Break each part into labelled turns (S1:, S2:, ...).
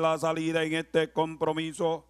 S1: la salida en este compromiso.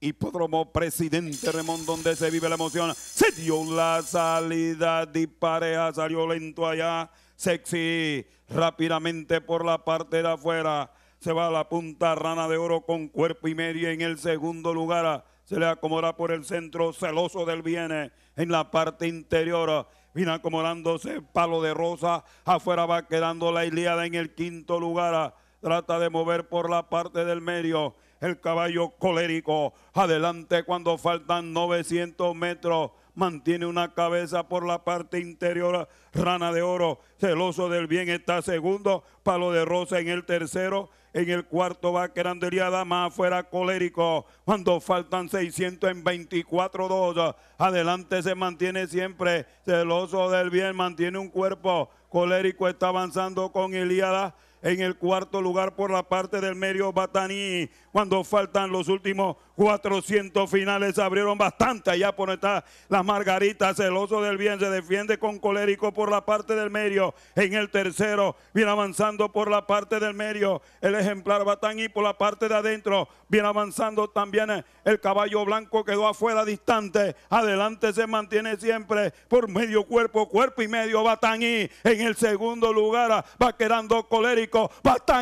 S1: Hipódromo Presidente Remón, donde se vive la emoción. Se dio la salida, dispareja, salió lento allá. Sexy, rápidamente por la parte de afuera. Se va a la punta rana de oro con cuerpo y medio en el segundo lugar. Se le acomoda por el centro, celoso del bien en la parte interior. Viene acomodándose palo de rosa. Afuera va quedando la Iliada en el quinto lugar trata de mover por la parte del medio el caballo colérico. Adelante cuando faltan 900 metros. Mantiene una cabeza por la parte interior, rana de oro, celoso del bien está segundo, palo de rosa en el tercero, en el cuarto va Querandería más afuera colérico. Cuando faltan 600 en 24 dos. Adelante se mantiene siempre. Celoso del bien mantiene un cuerpo. Colérico está avanzando con Ilíada. En el cuarto lugar por la parte del medio Bataní, cuando faltan los últimos 400 finales abrieron bastante allá por está las margaritas, celoso del bien, se defiende con colérico por la parte del medio, en el tercero, viene avanzando por la parte del medio, el ejemplar y por la parte de adentro, viene avanzando también el caballo blanco quedó afuera distante, adelante se mantiene siempre por medio cuerpo, cuerpo y medio y en el segundo lugar va quedando colérico,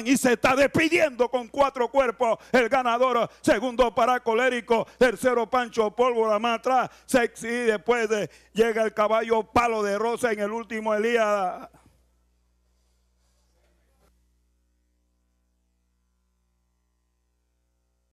S1: y se está despidiendo con cuatro cuerpos, el ganador segundo para colérico, tercero Pancho Pólvora más atrás, sexy, y después de, llega el caballo Palo de Rosa en el último Elías